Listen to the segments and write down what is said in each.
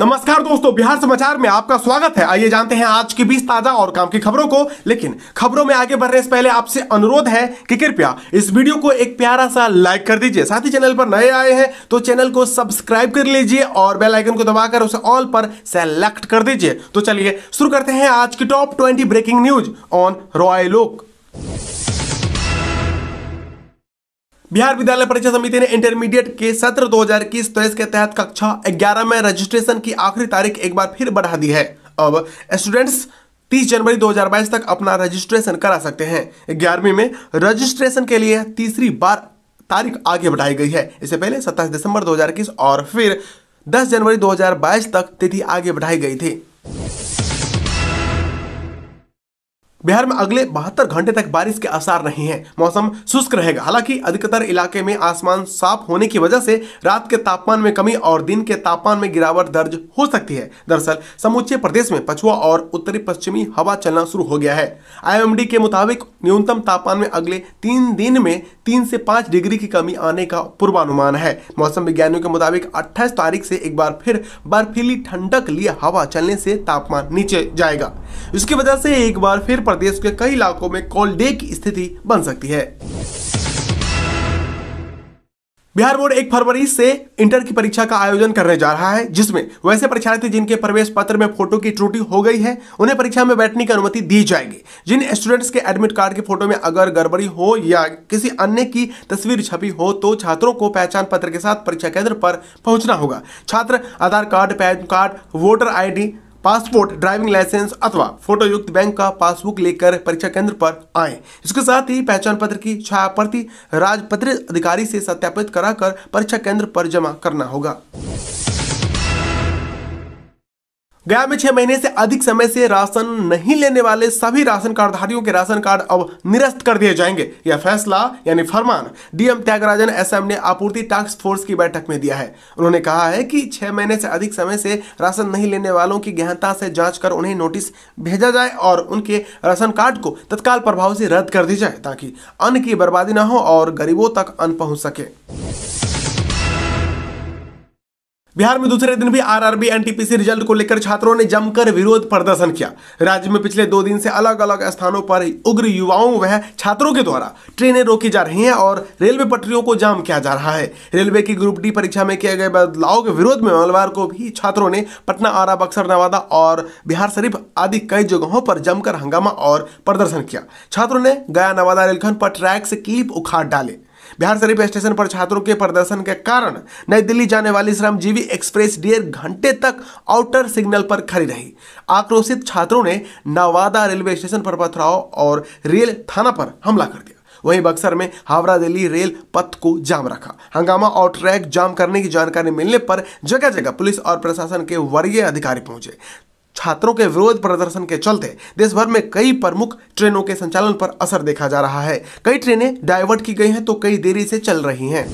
नमस्कार दोस्तों बिहार समाचार में आपका स्वागत है आइए जानते हैं आज की बीस ताजा और काम की खबरों को लेकिन खबरों में आगे बढ़ने से पहले आपसे अनुरोध है कि कृपया इस वीडियो को एक प्यारा सा लाइक कर दीजिए साथ ही चैनल पर नए आए हैं तो चैनल को सब्सक्राइब कर लीजिए और बेल आइकन को दबाकर उसे ऑल पर सेलेक्ट कर दीजिए तो चलिए शुरू करते हैं आज की top twenty breaking news on रॉयलोक बिहार विद्यालय परीक्षा समिति ने इंटरमीडिएट के सत्र 2021 तेईस के तहत कक्षा 11 में रजिस्ट्रेशन की आखिरी तारीख एक बार फिर बढ़ा दी है अब स्टूडेंट्स 30 जनवरी 2022 तक अपना रजिस्ट्रेशन करा सकते हैं ग्यारहवीं में रजिस्ट्रेशन के लिए तीसरी बार तारीख आगे बढ़ाई गई है इससे पहले 27 दिसंबर 2021 और फिर 10 जनवरी 2022 तक तिथि आगे बढ़ाई गई थी बिहार में अगले बहत्तर घंटे तक बारिश के आसार नहीं है मौसम शुष्क रहेगा हालांकि अधिकतर इलाके में आसमान साफ होने की वजह से रात के तापमान में कमी और दिन के तापमान में गिरावट दर्ज हो सकती है दरअसल समूचे प्रदेश में पछुआ और उत्तरी पश्चिमी हवा चलना शुरू हो गया है आई के मुताबिक न्यूनतम तापमान में अगले तीन दिन में तीन से पाँच डिग्री की कमी आने का पूर्वानुमान है मौसम विज्ञानियों के मुताबिक अट्ठाईस तारीख से एक बार फिर बर्फीली ठंडक लिए हवा चलने से तापमान नीचे जाएगा इसकी वजह से एक बार फिर प्रदेश के कई इलाकों में कॉल डे की स्थिति बन सकती है बिहार बोर्ड एक फरवरी से इंटर की परीक्षा का आयोजन करने जा रहा है जिसमें वैसे परीक्षार्थी जिनके प्रवेश पत्र में फोटो की त्रुटि हो गई है उन्हें परीक्षा में बैठने की अनुमति दी जाएगी जिन स्टूडेंट्स के एडमिट कार्ड के फोटो में अगर गड़बड़ी हो या किसी अन्य की तस्वीर छपी हो तो छात्रों को पहचान पत्र के साथ परीक्षा केंद्र पर पहुंचना होगा छात्र Aadhaar card PAN card voter ID passport driving licence अथवा फोटोयुक्त बैंक का पासबुक लेकर परीक्षा केंद्र पर आए इसके साथ ही पहचान पत्र की छाया प्रति राजपत्रित अधिकारी से सत्यापित कराकर परीक्षा केंद्र पर जमा करना होगा गया में छह महीने से अधिक समय से राशन नहीं लेने वाले सभी राशन कार्डधारियों के राशन कार्ड अब निरस्त कर दिए जाएंगे यह फैसला यानी फरमान डीएम त्यागराजन एसएम ने आपूर्ति टास्क फोर्स की बैठक में दिया है उन्होंने कहा है कि छह महीने से अधिक समय से राशन नहीं लेने वालों की गहनता से जांच कर उन्हें नोटिस भेजा जाए और उनके राशन कार्ड को तत्काल प्रभाव से रद्द कर दी जाए ताकि अन्न की बर्बादी न हो और गरीबों तक अन्न पहुंच सके बिहार में दूसरे दिन भी आरआरबी एनटीपीसी रिजल्ट को लेकर छात्रों ने जमकर विरोध प्रदर्शन किया राज्य में पिछले दो दिन से अलग अलग स्थानों पर उग्र युवाओं व छात्रों के द्वारा ट्रेनें रोकी जा रही हैं और रेलवे पटरियों को जाम किया जा रहा है रेलवे की ग्रुप डी परीक्षा में किए गए बदलाव के विरोध में मंगलवार को भी छात्रों ने पटना आरा बक्सर नवादा और बिहार शरीफ आदि कई जगहों पर जमकर हंगामा और प्रदर्शन किया छात्रों ने गया नवादा रेलखंड पर ट्रैक से क्लिप उखाड़ डाले बिहार शरीफ स्टेशन पर छात्रों के प्रदर्शन के कारण नई दिल्ली जाने वाली श्रमजीवी एक्सप्रेस डेढ़ घंटे तक आउटर सिग्नल पर खड़ी रही आक्रोशित छात्रों ने नवादा रेलवे स्टेशन पर पथराव और रेल थाना पर हमला कर दिया वहीं बक्सर में हावड़ा दिल्ली रेल पथ को जाम रखा हंगामा और ट्रैक जाम करने की जानकारी मिलने पर जगह जगह पुलिस और प्रशासन के वरीय अधिकारी पहुंचे छात्रों के विरोध प्रदर्शन के चलते देश भर में कई प्रमुख ट्रेनों के संचालन पर असर देखा जा रहा है कई ट्रेनें डाइवर्ट की गई हैं तो कई देरी से चल रही हैं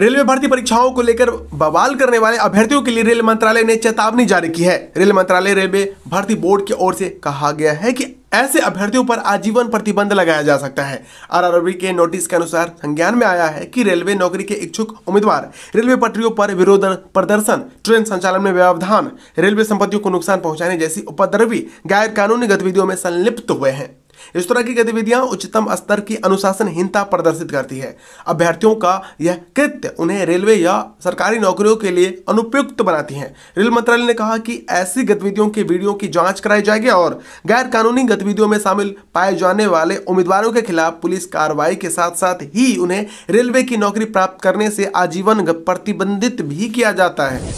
रेलवे भर्ती परीक्षाओं को लेकर बवाल करने वाले अभ्यर्थियों के लिए रेल मंत्रालय ने चेतावनी जारी की है रेल मंत्रालय रेलवे भर्ती बोर्ड की ओर से कहा गया है कि ऐसे अभ्यर्थियों पर आजीवन प्रतिबंध लगाया जा सकता है आरआरबी के नोटिस के अनुसार संज्ञान में आया है कि रेलवे नौकरी के इच्छुक उम्मीदवार रेलवे पटरियों पर विरोध प्रदर्शन ट्रेन संचालन में व्यवधान रेलवे संपत्तियों को नुकसान पहुंचाने जैसी उपद्रवी गैर कानूनी गतिविधियों में संलिप्त हुए हैं इस तरह की गतिविधियां उच्चतम स्तर की अनुशासनहीनता प्रदर्शित करती है अभ्यर्थियों का यह कृत्य उन्हें रेलवे या सरकारी नौकरियों के लिए अनुपयुक्त बनाती है रेल मंत्रालय ने कहा कि ऐसी गतिविधियों के वीडियो की जांच कराई जाएगी और गैर कानूनी गतिविधियों में शामिल पाए जाने वाले उम्मीदवारों के खिलाफ पुलिस कार्रवाई के साथ साथ ही उन्हें रेलवे की नौकरी प्राप्त करने से आजीवन प्रतिबंधित भी किया जाता है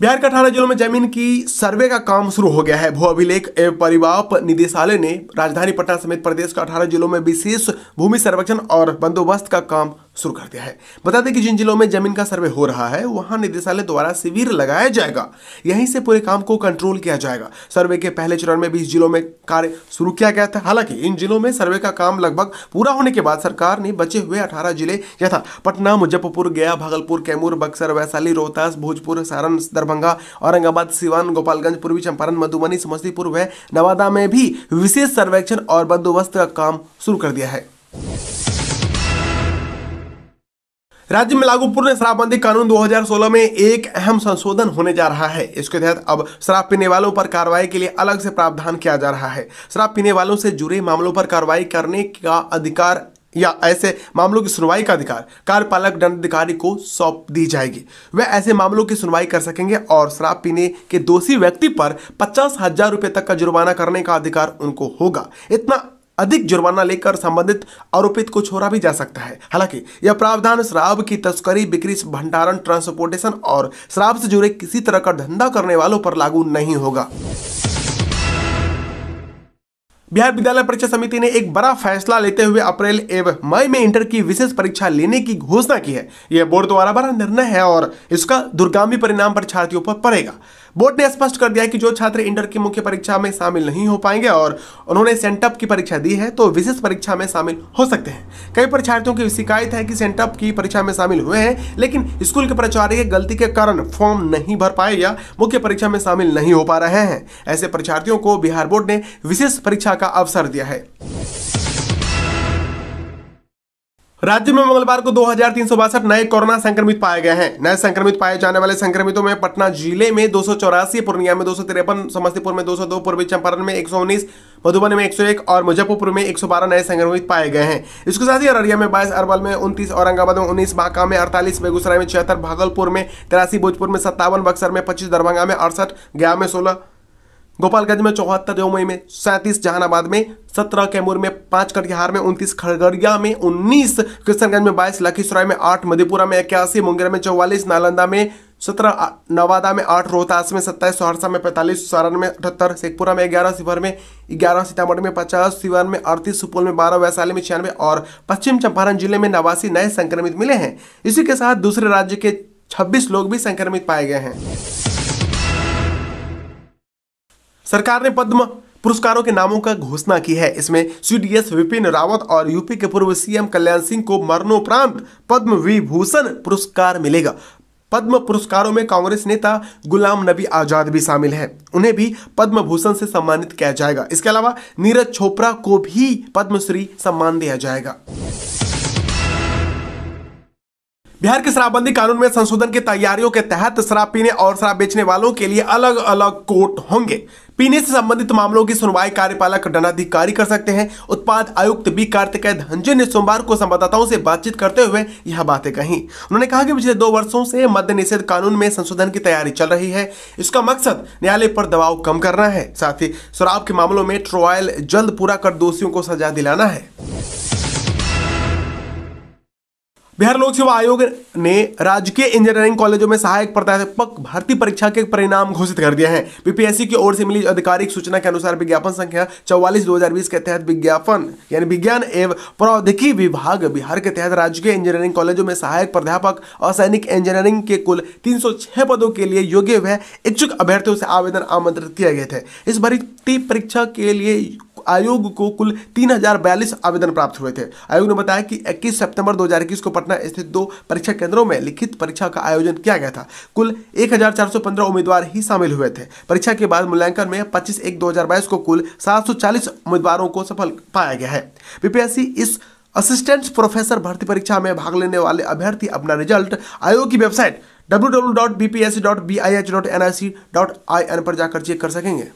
बिहार के अठारह जिलों में जमीन की सर्वे का काम शुरू हो गया है भू अभिलेख एवं परिवाप निदेशालय ने राजधानी पटना समेत प्रदेश के अठारह जिलों में विशेष भूमि सर्वेक्षण और बंदोबस्त का काम शुरू कर दिया है बता दें कि जिन जिलों में जमीन का सर्वे हो रहा है वहां निदेशालय द्वारा शिविर लगाया जाएगा यहीं से पूरे काम को कंट्रोल किया जाएगा सर्वे के पहले चरण में बीस जिलों में कार्य शुरू किया गया था हालांकि इन जिलों में सर्वे का काम लगभग पूरा होने के बाद सरकार ने बचे हुए अठारह जिले यथा पटना मुजफ्फरपुर गया भागलपुर कैमूर बक्सर वैशाली रोहतास भोजपुर सारण दरभंगा औरंगाबाद सिवान गोपालगंज पूर्वी चंपारण मधुबनी समस्तीपुर व नवादा में भी विशेष सर्वेक्षण और बंदोबस्त का काम शुरू कर दिया है राज्य में लागू पूर्ण शराबबंदी कानून 2016 में एक अहम संशोधन होने जा रहा है इसके तहत अब शराब पीने वालों पर कार्रवाई के लिए अलग से प्रावधान किया जा रहा है शराब पीने वालों से जुड़े मामलों पर कार्रवाई करने का अधिकार या ऐसे मामलों की सुनवाई का अधिकार कार्यपालक दंडाधिकारी को सौंप दी जाएगी वह ऐसे मामलों की सुनवाई कर सकेंगे और शराब पीने के दोषी व्यक्ति पर पचास हजार रुपये तक का जुर्माना करने का अधिकार उनको होगा इतना अधिक जुर्माना लेकर संबंधित आरोपित को छोड़ा भी जा सकता है हालांकि यह प्रावधान शराब की तस्करी बिक्री भंडारण ट्रांसपोर्टेशन और शराब से जुड़े किसी तरह का धंधा करने वालों पर लागू नहीं होगा बिहार विद्यालय परीक्षा समिति ने एक बड़ा फैसला लेते हुए अप्रैल एवं मई में इंटर की विशेष परीक्षा लेने की घोषणा की है यह बोर्ड द्वारा बड़ा निर्णय है और इसका दुर्गामी परिणाम परीक्षार्थियों पर पड़ेगा बोर्ड ने स्पष्ट कर दिया है कि जो छात्र इंटर की मुख्य परीक्षा में शामिल नहीं हो पाएंगे और उन्होंने सेंटअप की परीक्षा दी है तो विशेष परीक्षा में शामिल हो सकते हैं कई परीक्षार्थियों की शिकायत है कि सेंटअप की परीक्षा में शामिल हुए हैं लेकिन स्कूल के प्राचार्य गलती के कारण फॉर्म नहीं भर पाए या मुख्य परीक्षा में शामिल नहीं हो पा रहे हैं ऐसे परीक्षार्थियों को बिहार बोर्ड ने विशेष परीक्षा का अवसर दिया है राज्य में मंगलवार को दो नए कोरोना संक्रमित पाए गए हैं नए संक्रमित पाए जाने वाले संक्रमितों में पटना जिले में दो पूर्णिया में दो समस्तीपुर में 202, पूर्वी चंपारण में 119, मधुबनी में 101 और मुजफ्फरपुर में 112 नए संक्रमित पाए गए हैं इसके साथ ही अररिया में 22, अरवल में 29, औरंगाबाद में उन्नीस बांका में अड़तालीस बेगूसराय में छिहत्तर भागलपुर में तिरासी भोजपुर में सत्तावन बक्सर में पच्चीस दरभंगा में अड़सठ गया में सोलह गोपालगंज में चौहत्तर जमुई में सैंतीस जहानाबाद में सत्रह कैमूर में पांच कटिहार में उनतीस खड़गड़िया में उन्नीस किशनगंज में बाईस लखीसराय में आठ मधेपुरा में इक्यासी मुंगेर में चौवालीस नालंदा में सत्रह नवादा में आठ रोहतास में सत्ताईस सहरसा में पैंतालीस सारण में अठहत्तर शेखपुरा में ग्यारह शिवहर में ग्यारह सीतामढ़ी में पचास सिवान में अड़तीस सुपौल में बारह वैशाली में छियानवे और पश्चिम चंपारण जिले में नवासी नए संक्रमित मिले हैं इसी के साथ दूसरे राज्य के छब्बीस लोग भी संक्रमित पाए गए हैं सरकार ने पद्म पुरस्कारों के नामों का घोषणा की है इसमें सीडीएस विपिन रावत और यूपी के पूर्व सीएम कल्याण सिंह को मरणोपरांत पद्म विभूषण पुरस्कार मिलेगा पद्म पुरस्कारों में कांग्रेस नेता गुलाम नबी आजाद भी शामिल हैं उन्हें भी पद्म भूषण से सम्मानित किया जाएगा इसके अलावा नीरज चोपड़ा को भी पद्मश्री सम्मान दिया जाएगा बिहार के शराबबंदी कानून में संशोधन की तैयारियों के तहत शराब पीने और शराब बेचने वालों के लिए अलग अलग कोर्ट होंगे पीने से संबंधित मामलों की सुनवाई कार्यपालक दंडाधिकारी कर सकते हैं उत्पाद आयुक्त बी कार्तिक धनजय ने सोमवार को संवाददाताओं से बातचीत करते हुए यह बातें कही उन्होंने कहा कि पिछले दो वर्षों से मद्य निषेध कानून में संशोधन की तैयारी चल रही है इसका मकसद न्यायालय पर दबाव कम करना है साथ ही शराब के मामलों में ट्रायल जल्द पूरा कर दोषियों को सजा दिलाना है बिहार लोक सेवा आयोग ने राजकीय इंजीनियरिंग कॉलेजों में सहायक प्राध्यापक भर्ती परीक्षा के परिणाम घोषित कर दिया है बीपीएससी की ओर से मिली आधिकारिक सूचना के अनुसार विज्ञापन संख्या चौवालीस दो के तहत विज्ञापन यानी विज्ञान एवं प्रौद्योगिकी विभाग बिहार के तहत राजकीय इंजीनियरिंग कॉलेजों में सहायक प्राध्यापक और सैनिक इंजीनियरिंग के कुल तीन पदों के लिए योग्य व इच्छुक अभ्यर्थियों से आवेदन आमंत्रित किए गए थे इस भर्ती परीक्षा के लिए आयोग को कुल तीन आवेदन प्राप्त हुए थे आयोग ने बताया कि इक्कीस सितंबर 2021 को पटना स्थित दो परीक्षा केंद्रों में लिखित परीक्षा का आयोजन किया गया था कुल 1415 उम्मीदवार ही शामिल हुए थे परीक्षा के बाद मूल्यांकन में 25 एक 2022 को कुल 740 उम्मीदवारों को सफल पाया गया है बीपीएससी इस असिस्टेंट प्रोफेसर भर्ती परीक्षा में भाग लेने वाले अभ्यर्थी अपना रिजल्ट आयोग की वेबसाइट डब्ल्यू पर जाकर चेक कर सकेंगे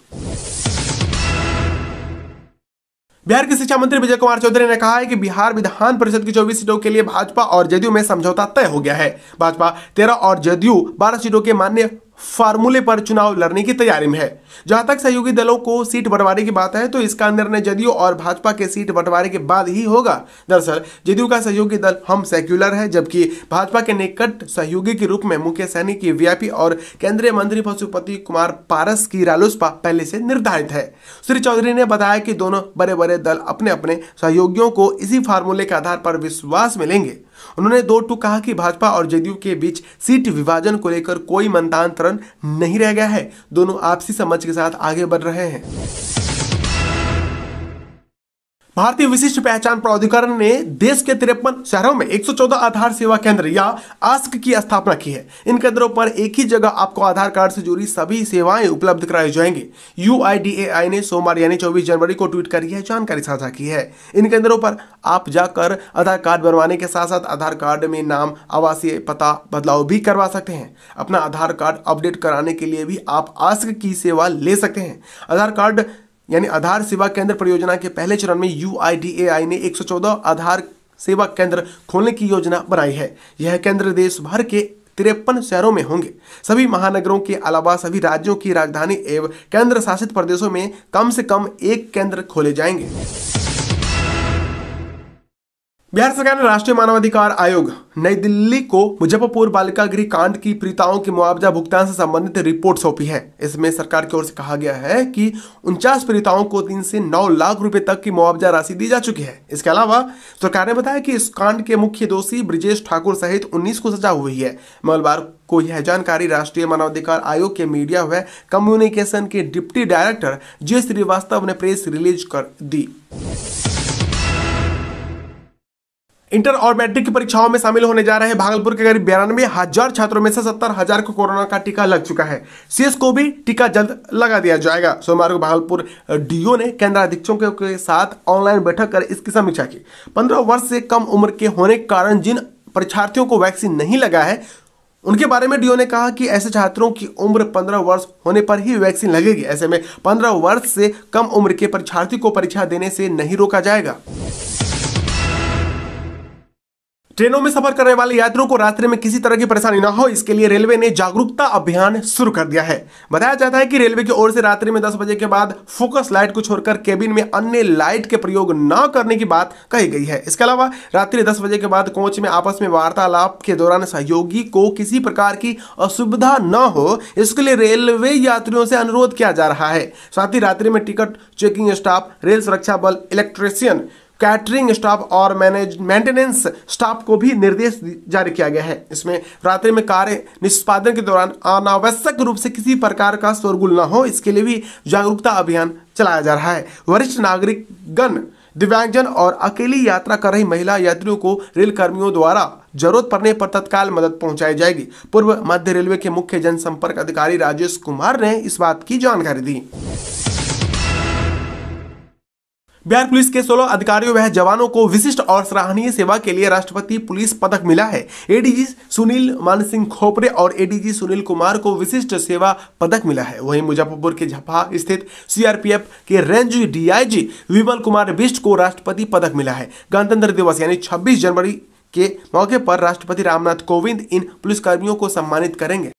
बिहार के शिक्षा मंत्री विजय कुमार चौधरी ने कहा है कि बिहार विधान परिषद की 24 सीटों के लिए भाजपा और जदयू में समझौता तय हो गया है भाजपा 13 और जदयू 12 सीटों के मान्य फार्मूले पर चुनाव लड़ने की तैयारी में है जहां तक सहयोगी दलों को सीट बंटवारे की बात है तो इसका निर्णय जदयू और भाजपा के सीट बंटवारे के बाद ही होगा दरअसल जदयू का सहयोगी दल हम सेक्युलर है जबकि भाजपा के निकट सहयोगी के रूप में मुख्य सैनिक की वीआईपी और केंद्रीय मंत्री पशुपति कुमार पारस की रालोसपा पहले से निर्धारित है श्री चौधरी ने बताया कि दोनों बड़े बड़े दल अपने अपने सहयोगियों को इसी फार्मूले के आधार पर विश्वास में लेंगे उन्होंने दो टूक कहा कि भाजपा और जदयू के बीच सीट विभाजन को लेकर कोई मंत्रांतरण नहीं रह गया है दोनों आपसी समझ के साथ आगे बढ़ रहे हैं भारतीय विशिष्ट पहचान प्राधिकरण ने देश के तिरपन शहरों में 114 आधार सेवा केंद्र या आस्क की स्थापना की है इन केंद्रों पर एक ही जगह आपको आधार कार्ड से जुड़ी सभी सेवाएं उपलब्ध कराई जाएंगी यू ने सोमवार यानी 24 जनवरी को ट्वीट कर यह जानकारी साझा की है इन केंद्रों पर आप जाकर आधार कार्ड बनवाने के साथ साथ आधार कार्ड में नाम आवासीय पता बदलाव भी करवा सकते हैं अपना आधार कार्ड अपडेट कराने के लिए भी आप आस्क की सेवा ले सकते हैं आधार कार्ड यानी आधार सेवा केंद्र परियोजना के पहले चरण में यू ने 114 आधार सेवा केंद्र खोलने की योजना बनाई है यह केंद्र देश भर के तिरपन शहरों में होंगे सभी महानगरों के अलावा सभी राज्यों की राजधानी एवं केंद्र शासित प्रदेशों में कम से कम एक केंद्र खोले जाएंगे बिहार सरकार ने राष्ट्रीय मानवाधिकार आयोग नई दिल्ली को मुजफ्फरपुर बालिका गृह कांड की पीड़िताओं के मुआवजा भुगतान से संबंधित रिपोर्ट सौंपी है इसमें सरकार की ओर से कहा गया है कि उनचास पीड़िताओं को तीन से नौ लाख रुपए तक की मुआवजा राशि दी जा चुकी है इसके अलावा सरकार ने बताया कि इस कांड के मुख्य दोषी ब्रिजेश ठाकुर सहित उन्नीस को सजा हुई है मंगलवार को यह जानकारी राष्ट्रीय मानवाधिकार आयोग के मीडिया व कम्युनिकेशन के डिप्टी डायरेक्टर जे श्रीवास्तव ने प्रेस रिलीज कर दी इंटर और मैट्रिक की परीक्षाओं में शामिल होने जा रहे भागलपुर के करीब बयानबे हजार छात्रों में से सत्तर हजार को कोरोना का टीका लग चुका है सीएस को भी टीका जल्द लगा दिया जाएगा सोमवार को भागलपुर डीओ ने केंद्र अधीक्षकों के साथ ऑनलाइन बैठक कर इसकी समीक्षा की पंद्रह वर्ष से कम उम्र के होने के कारण जिन परीक्षार्थियों को वैक्सीन नहीं लगा है उनके बारे में डीओ ने कहा कि ऐसे छात्रों की उम्र 15 वर्ष होने पर ही वैक्सीन लगेगी ऐसे में 15 वर्ष से कम उम्र के परीक्षार्थी को परीक्षा देने से नहीं रोका जाएगा ट्रेनों में सफर करने वाले यात्रियों को रास्ते में किसी तरह की परेशानी ना हो इसके लिए रेलवे ने जागरूकता अभियान शुरू कर दिया है बताया जाता है कि रेलवे की ओर से रात्रि में 10 बजे के बाद फोकस लाइट को छोड़कर केबिन में अन्य लाइट के प्रयोग न करने की बात कही गई है इसके अलावा रात्रि दस बजे के बाद कोच में आपस में वार्तालाप के दौरान सहयोगी को किसी प्रकार की असुविधा न हो इसके लिए रेलवे यात्रियों से अनुरोध किया जा रहा है साथ ही रात्रि में टिकट चेकिंग स्टाफ रेल सुरक्षा बल इलेक्ट्रिशियन कैटरिंग स्टाफ और मैनेज मेंटेनेंस स्टाफ को भी निर्देश जारी किया गया है इसमें रात्रि में कार्य निष्पादन के दौरान अनावश्यक रूप से किसी प्रकार का शोरगुल न हो इसके लिए भी जागरूकता अभियान चलाया जा रहा है वरिष्ठ नागरिकगण दिव्यांगजन और अकेली यात्रा कर रही महिला यात्रियों को रेल कर्मियों द्वारा जरूरत पड़ने पर तत्काल मदद पहुंचाई जाएगी पूर्व मध्य रेलवे के मुख्य जनसंपर्क अधिकारी राजेश कुमार ने इस बात की जानकारी दी बिहार पुलिस के 16 अधिकारियों व जवानों को विशिष्ट और सराहनीय सेवा के लिए राष्ट्रपति पुलिस पदक मिला है एडीजी सुनील मान सिंह खोपरे और एडीजी सुनील कुमार को विशिष्ट सेवा पदक मिला है वहीं मुजफ्फरपुर के झपा स्थित सीआरपीएफ के रेंज डीआईजी विमल कुमार बिष्ट को राष्ट्रपति पदक मिला है गणतंत्र दिवस यानी छब्बीस जनवरी के मौके पर राष्ट्रपति रामनाथ कोविंद इन पुलिसकर्मियों को सम्मानित करेंगे